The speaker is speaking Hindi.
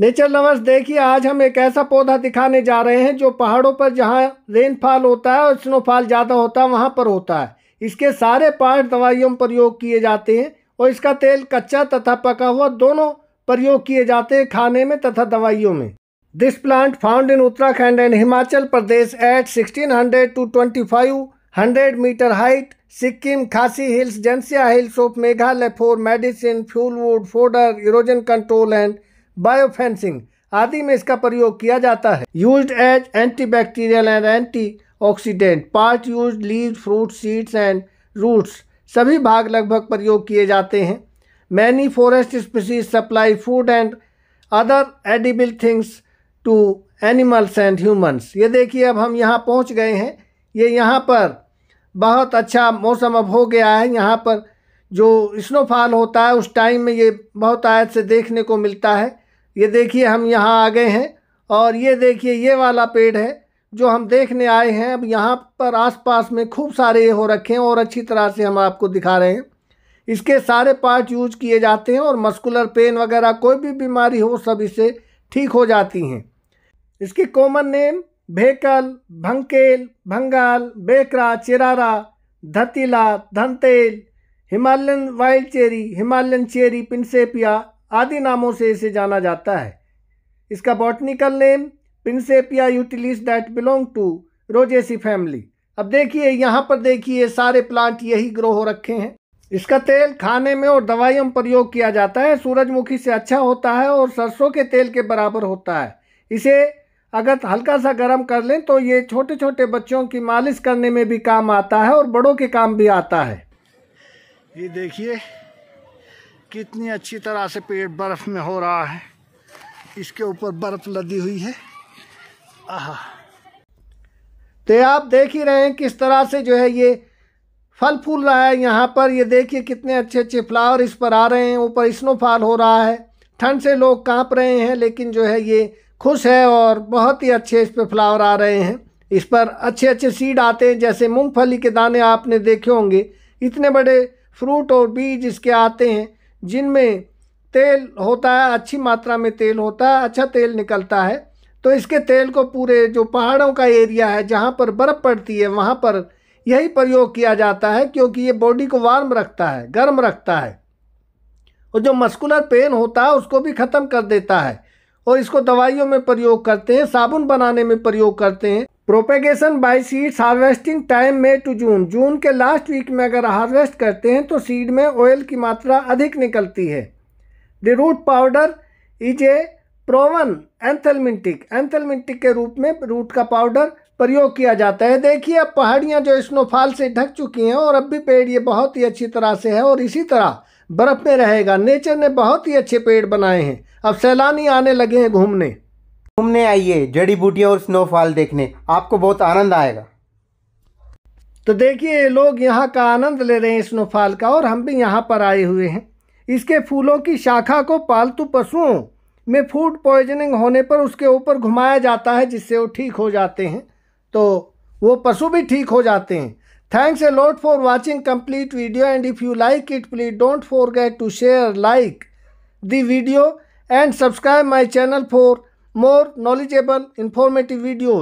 नेचर लवर्स देखिए आज हम एक ऐसा पौधा दिखाने जा रहे हैं जो पहाड़ों पर जहाँ रेनफॉल होता है और स्नोफॉल ज़्यादा होता है वहाँ पर होता है इसके सारे पार्ट दवाइयों में प्रयोग किए जाते हैं और इसका तेल कच्चा तथा पका हुआ दोनों प्रयोग किए जाते हैं खाने में तथा दवाइयों में this plant found in Uttarakhand and Himachal Pradesh at 1600 to twenty five hundred metre height Sikkim Khasi hills Jaintia hills of Meghalaya for medicine fuel wood fodder erosion control and biofencing आदि में इसका प्रयोग किया जाता है use as anti bacterial and anti oxidant part use leave fruit seeds and roots सभी भाग लगभग प्रयोग किए जाते हैं many forest species supply food and other edible things to animals and humans ये देखिए अब हम यहाँ पहुँच गए हैं ये यहाँ पर बहुत अच्छा मौसम अब हो गया है यहाँ पर जो स्नोफॉल होता है उस टाइम में ये बहुत आयत से देखने को मिलता है ये देखिए हम यहाँ आ गए हैं और ये देखिए ये वाला पेड़ है जो हम देखने आए हैं अब यहाँ पर आसपास में खूब सारे ये हो रखे हैं और अच्छी तरह से हम आपको दिखा रहे हैं इसके सारे पार्ट यूज किए जाते हैं और मस्कुलर पेन वगैरह कोई भी बीमारी हो सब इससे ठीक हो जाती हैं इसके कॉमन नेम भेकल भंकेल भंगाल बेकरा चिरारा धतीला धनतेल Himalayan wild cherry Himalayan cherry Prinsepia आदि नामों से इसे जाना जाता है इसका botanical name Prinsepia utilis that belong to Rosaceae family अब देखिए यहाँ पर देखिए सारे प्लांट यही ग्रो हो रखे हैं इसका तेल खाने में और दवाइयों में प्रयोग किया जाता है सूरजमुखी से अच्छा होता है और सरसों के तेल के बराबर होता है इसे अगर हल्का सा गर्म कर लें तो ये छोटे छोटे बच्चों की मालिश करने में भी काम आता है और बड़ों के काम भी आता है ये देखिए कितनी अच्छी तरह से पेड़ बर्फ़ में हो रहा है इसके ऊपर बर्फ़ लदी हुई है आह तो आप देख ही रहे हैं किस तरह से जो है ये फल फूल रहा है यहाँ पर ये देखिए कितने अच्छे अच्छे फ्लावर इस पर आ रहे हैं ऊपर स्नोफॉल हो रहा है ठंड से लोग कांप रहे हैं लेकिन जो है ये खुश है और बहुत ही अच्छे इस पर फ्लावर आ रहे हैं इस पर अच्छे अच्छे सीड आते हैं जैसे मूँगफली के दाने आपने देखे होंगे इतने बड़े फ्रूट और बीज इसके आते हैं जिनमें तेल होता है अच्छी मात्रा में तेल होता है अच्छा तेल निकलता है तो इसके तेल को पूरे जो पहाड़ों का एरिया है जहाँ पर बर्फ़ पड़ती है वहाँ पर यही प्रयोग किया जाता है क्योंकि ये बॉडी को वार्म रखता है गर्म रखता है और जो मस्कुलर पेन होता है उसको भी ख़त्म कर देता है और इसको दवाइयों में प्रयोग करते हैं साबुन बनाने में प्रयोग करते हैं propagation by seeds harvesting time May to June जून के लास्ट वीक में अगर हार्वेस्ट करते हैं तो सीड में ऑयल की मात्रा अधिक निकलती है the root powder is a proven anthelmintic anthelmintic के रूप में रूट का पाउडर प्रयोग किया जाता है देखिए अब पहाड़ियाँ जो स्नोफॉल से ढक चुकी हैं और अब भी पेड़ ये बहुत ही अच्छी तरह से है और इसी तरह बर्फ़ में रहेगा नेचर ने बहुत ही अच्छे पेड़ बनाए हैं अब सैलानी आने लगे हैं घूमने घूमने आइए जड़ी बूटियाँ और स्नोफॉल देखने आपको बहुत आनंद आएगा तो देखिए लोग यहाँ का आनंद ले रहे हैं स्नोफॉल का और हम भी यहाँ पर आए हुए हैं इसके फूलों की शाखा को पालतू पशुओं में फूड पॉइजनिंग होने पर उसके ऊपर घुमाया जाता है जिससे वो ठीक हो जाते हैं तो वो पशु भी ठीक हो जाते हैं Thanks a lot for watching complete video and if you like it please don't forget to share like the video and subscribe my channel for more knowledgeable informative videos.